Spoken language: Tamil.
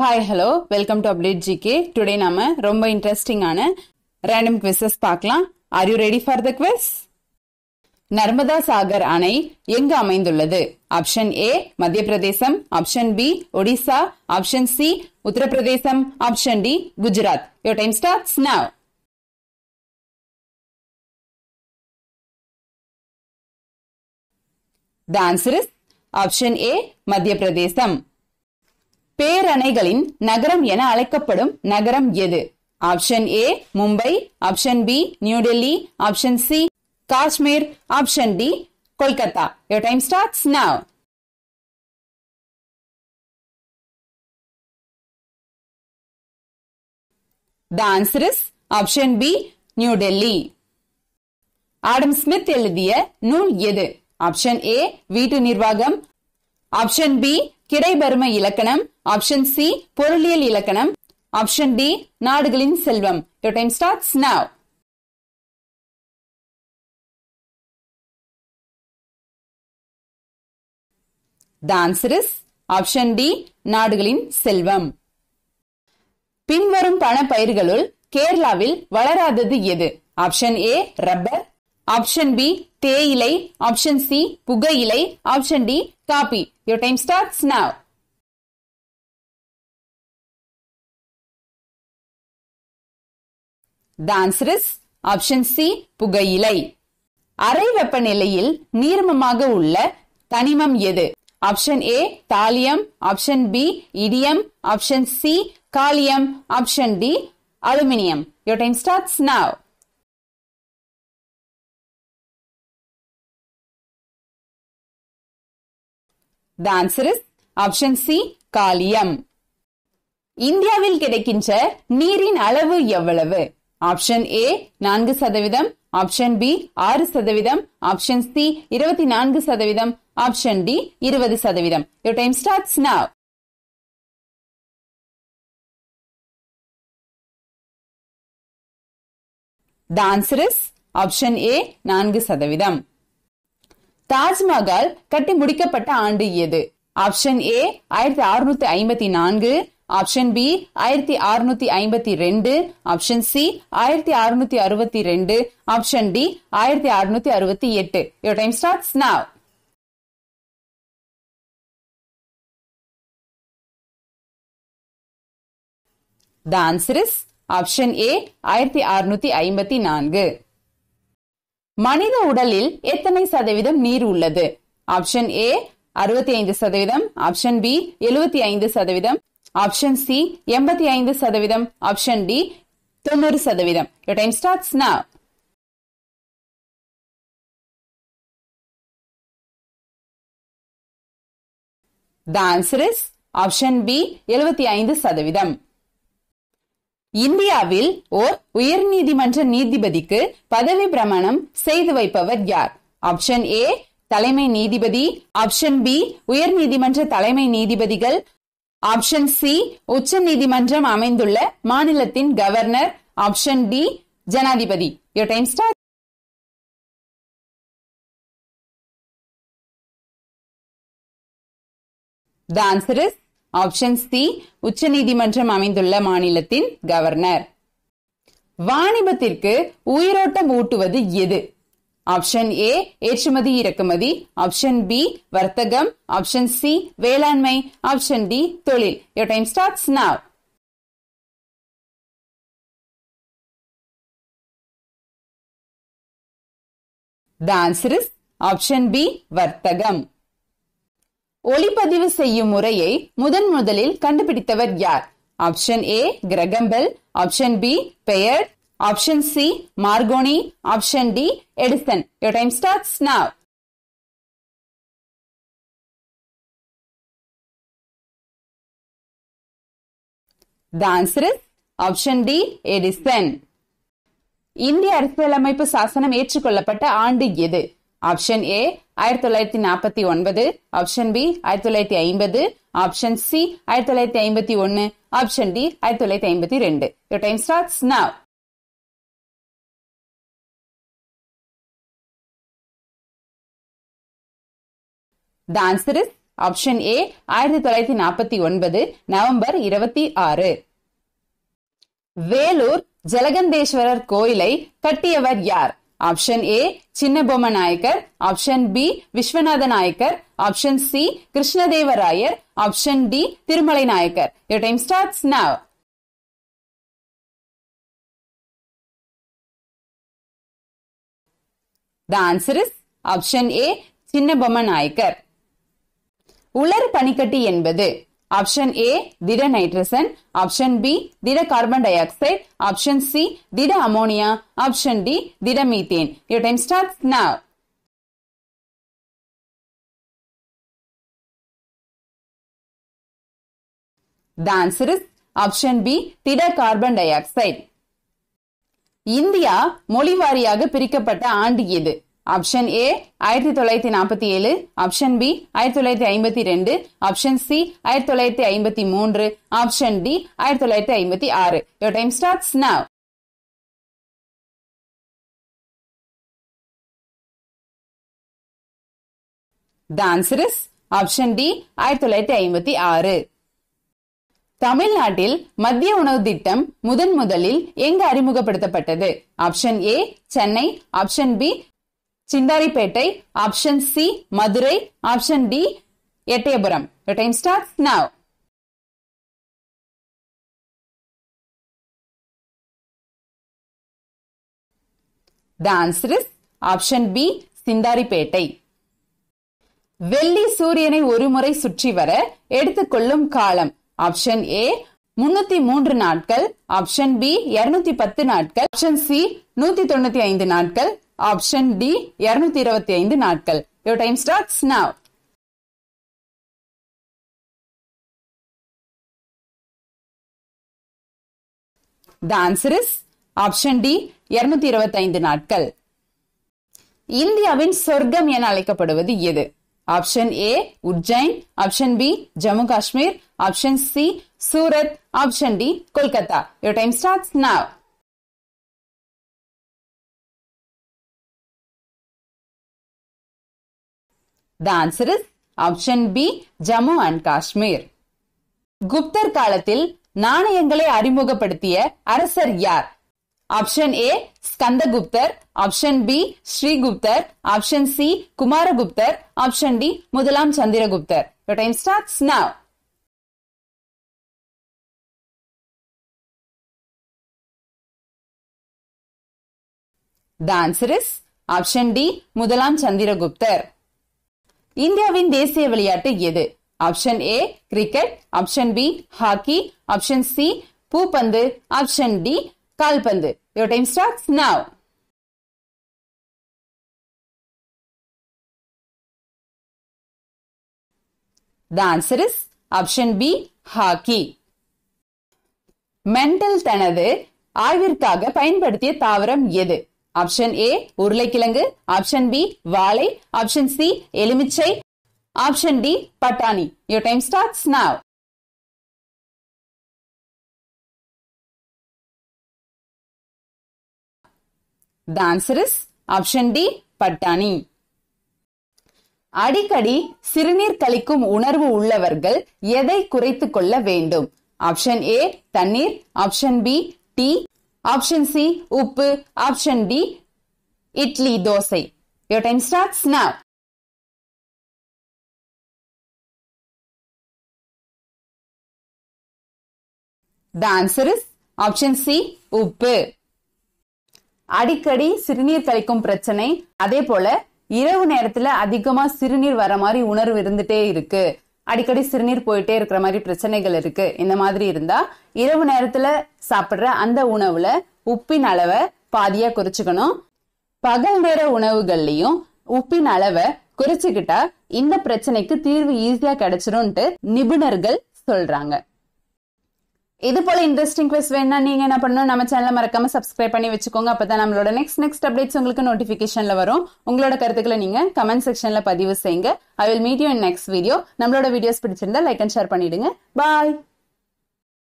Hi hello welcome to update K today நாம ரொம்ப இன்ட்ரெஸ்டிங்கான ரேண்டம் குவிசஸ் பார்க்கலாம் are you ready for the quiz Narmada Sagar அணை எங்கு அமைந்துள்ளது option A Madhya Pradesh option B Odisha option C Uttar Pradesh option D Gujarat your time starts now The answer is option A Madhya Pradesh பேரணைகளின் நகரம் என அழைக்கப்படும் நகரம் எது option A Mumbai option B New Delhi option C Kashmir option D Kolkata your time starts now the answer is option B New Delhi Adam Smith எழுதிய நூல் எது ஆப்ஷன் ஏ வீட்டு நிர்வாகம் ஆப்ஷன் பி கிடைபரும இலக்கணம் ஆப்ஷன் சி பொருளியல் இலக்கணம் ஆப்ஷன் டி நாடுகளின் செல்வம் time starts now option D நாடுகளின் செல்வம் பின்வரும் பண பயிர்களுள் கேரளாவில் வளராதது எது option A rubber option B தேயிலை ஆப்ஷன் சி புகையிலை option D coffee your time starts now the answer is option C புகையிலை அறை வெப்பநிலையில் நீர்மமாக உள்ள தனிமம் எது option A thallium option B இடியம் option C gallium option D aluminium your time starts now The answer is option C, gallium இந்தியாவில் கிடைக்கின்ற நீரின் அளவு எவ்வளவு ஆப்ஷன் ஏ நான்கு சதவீதம் ஆப்ஷன் பி ஆறு சதவீதம் ஆப்ஷன் சி இருபத்தி நான்கு சதவீதம் ஆப்ஷன் டி இருபது சதவீதம் your time starts now The answer is option Taj Mahal கட்டி முடிக்கப்பட்ட ஆண்டு எது ஆப்ஷன் ஏ ஆயிரத்தி அறுநூத்தி ஐம்பத்தி நான்கு ஆப்ஷன் பி ஆயிரத்தி அறுநூத்தி ஐம்பத்தி ரெண்டு ஆப்ஷன் சி ஆயிரத்தி அறுநூத்தி அறுபத்தி ரெண்டு ஆப்ஷன் டி ஆயிரத்தி அறுநூத்தி அறுபத்தி எட்டு your time starts now the answer is option A ஆயிரத்தி அறுநூத்தி ஐம்பத்தி நான்கு மனித உடலில் எத்தனை சதவீதம் நீர் உள்ளது ஆப்ஷன் ஏ அறுபத்தி ஐந்து சதவீதம் ஆப்ஷன் பி எழுபத்தி ஐந்து சதவீதம் ஆப்ஷன் சி எண்பத்தி ஐந்து சதவீதம் ஆப்ஷன் டி தொண்ணூறு சதவீதம் your time starts now The answer is option B, 75 சதவீதம் இந்தியாவில் ஓர் உயர்நீதிமன்ற நீதிபதிக்கு பதவி பிரமாணம் செய்து வைப்பவர் யார் ஆப்ஷன் ஏ தலைமை நீதிபதி ஆப்ஷன் பி உயர் நீதிமன்ற தலைமை நீதிபதிகள் ஆப்ஷன் சி உச்ச நீதிமன்றம் அமைந்துள்ள மாநிலத்தின் கவர்னர் ஆப்ஷன் டி ஜனாதிபதி time The answer is option C உச்சநீதிமன்றம் அமைந்துள்ள மாநிலத்தின் கவர்னர் வாணிபத்திற்கு உயிரோட்டம் ஊட்டுவது எது ஆப்ஷன் ஏ ஏற்றுமதி இறக்குமதி ஆப்ஷன் பி வர்த்தகம் ஆப்ஷன் சி வேளாண்மை ஆப்ஷன் டி தொழில் your time starts now The answer is option B, Vartagam. ஒளிப்பதிவு செய்யும் முறையை முதன் முதலில் கண்டுபிடித்தவர் யார் option A Graham Bell option B பெயர் option C Marconi option D Edison your time starts now The answer is option D, Edison. இந்திய அரசியலமைப்பு சாசனம் ஏற்றுக்கொள்ளப்பட்ட ஆண்டு எது ஆப்ஷன் ஏ ஆயிரத்தி தொள்ளாயிரத்தி நாற்பத்தி ஒன்பது ஆப்ஷன் பி ஆயிரத்தி தொள்ளாயிரத்தி ஐம்பது ஆப்ஷன் சி ஆயிரத்தி தொள்ளாயிரத்தி ஐம்பத்தி ஒன்னு ஆப்ஷன் டி ஆயிரத்தி தொள்ளாயிரத்தி ஐம்பத்தி ரெண்டு time starts now the answer is option A ஆயிரத்தி தொள்ளாயிரத்தி நாற்பத்தி ஒன்பது நவம்பர் இருபத்தி ஆறு வேலூர் ஜலகந்தேஸ்வரர் கோயிலை கட்டியவர் யார் option A Chinnabomma Nayakkar option B Vishwanatha Nayakkar option C Krishnadevarayar option D Tirumalai Nayakkar time starts now the answer is option A Chinnabomma Nayakkar உலர் பனிக்கட்டி என்பது ஆப்ஷன் ஏ திட நைட்ரசன் ஆப்ஷன் பி திட carbon dioxide option C திட அமோனியா ஆப்ஷன் டி திட methane your time starts now The answer is option B திட கார்பன் டை ஆக்சைடு இந்தியா மொழி வாரியாக பிரிக்கப்பட்ட ஆண்டு எது ஆப்ஷன் ஏ ஆயிரத்தி தொள்ளாயிரத்தி நாற்பத்தி ஏழு ஆப்ஷன் பி ஆயிரத்தி தொள்ளாயிரத்தி ஐம்பத்தி ரெண்டு ஆப்ஷன் சி ஆயிரத்தி தொள்ளாயிரத்தி ஐம்பத்தி மூன்று ஆப்ஷன் டி ஆயிரத்தி தொள்ளாயிரத்தி ஐம்பத்தி ஆறு your time starts now the answer is option D ஆயிரத்தி தொள்ளாயிரத்தி ஐம்பத்தி ஆறு தமிழ்நாட்டில் மத்திய உணவு திட்டம் முதன் முதலில் எங்கு அறிமுகப்படுத்தப்பட்டது option A Chennai option B Chintadripet option C Madurai option D Ettayapuram time start now the answer is option B Chintadripet வெள்ளி சூரியனை ஒருமுறை சுற்றி வர எடுத்துக்கொள்ளும் காலம் ஆப்ஷன் ஏ முன்னூத்தி மூன்று நாட்கள் ஆப்ஷன் பி இருநூத்தி பத்து நாட்கள் ஆப்ஷன் சி நூத்தி தொண்ணூத்தி ஐந்து நாட்கள் ஆப்ஷன் டி இருநூத்தி இருபத்தி ஐந்து நாட்கள் your time starts now the answer is option D இருநூத்தி இருபத்தி ஐந்து நாட்கள் இந்தியாவின் சொர்க்கம் என அழைக்கப்படுவது எது option A Ujjain option B Jammu Kashmir option C Surat option D Kolkata your time starts now the answer is option B Jammu and Kashmir குப்தர் காலத்தில் நாணயங்களை அறிமுகப்படுத்திய அரசர் யார் ஆப்ஷன் ஏ ஸ்கந்தகுப்தர் ஆப்ஷன் பி ஸ்ரீகுப்தர் ஆப்ஷன் சி குமாரகுப்தர் ஆப்ஷன் டி முதலாம் சந்திரகுப்தர் time starts now The answer is option D, Mudalam Chandragupta. இந்தியாவின் தேசிய விளையாட்டு எது option A cricket option B hockey option C பூப்பந்து ஆப்ஷன் டி கால்பந்து your time now The answer is hockey Mendel தனது ஆய்விற்காக பயன்படுத்திய தாவரம் எது ஆப்ஷன் ஏ உருளைக்கிழங்கு ஆப்ஷன் பி வாழை ஆப்ஷன் சி எலுமிச்சை ஆப்ஷன் டி பட்டாணி your time starts now the answer is option D பட்டாணி அடிக்கடி சிறுநீர் கழிக்கும் உணர்வு உள்ளவர்கள் எதை குறைத்து கொள்ள வேண்டும் ஆப்ஷன் ஏ தண்ணீர் option B tea option C உப்பு option D idli dosa your time starts now the answer is option C உப்பு அடிக்கடி சிறுநீர் கழிக்கும் பிரச்சனை அதே போல இரவு நேரத்துல அதிகமா சிறுநீர் வர மாதிரி உணர்வு இருந்துட்டே இருக்கு அடிக்கடி சிறுநீர் போயிட்டே இருக்கிற மாதிரி பிரச்சனைகள் இருக்கு இந்த மாதிரி இருந்தா இரவு நேரத்துல சாப்பிடுற அந்த உணவுல உப்பின் அளவை பாதியா குறைச்சிக்கணும் பகல் நேர உணவுகள்லயும் உப்பின் அளவை குறைச்சுக்கிட்டா இந்த பிரச்சனைக்கு தீர்வு ஈஸியா கிடைச்சிரும்ட்டு நிபுணர்கள் சொல்றாங்க இது போல இன்ட்ரெஸ்டிங் கொஸ்ட் வேணா நீங்க என்ன பண்ணணும் நம்ம சேனல மறக்காம சப்ஸ்கிரைப் பண்ணி வச்சுக்கோங்க அப்பதான் நம்மளோட நெக்ஸ்ட் நெக்ஸ்ட் அப்டேட்ஸ் உங்களுக்கு நோட்டிபிகேஷன்ல வரும் உங்களோட கருத்துக்களை நீங்க கமெண்ட் செக்ஷன்ல பதிவு செய்யுங்க I will meet you in next video நம்மளோட வீடியோஸ் பிடிச்சிருந்தா லைக் அண்ட் ஷேர் பண்ணிடுங்க பாய்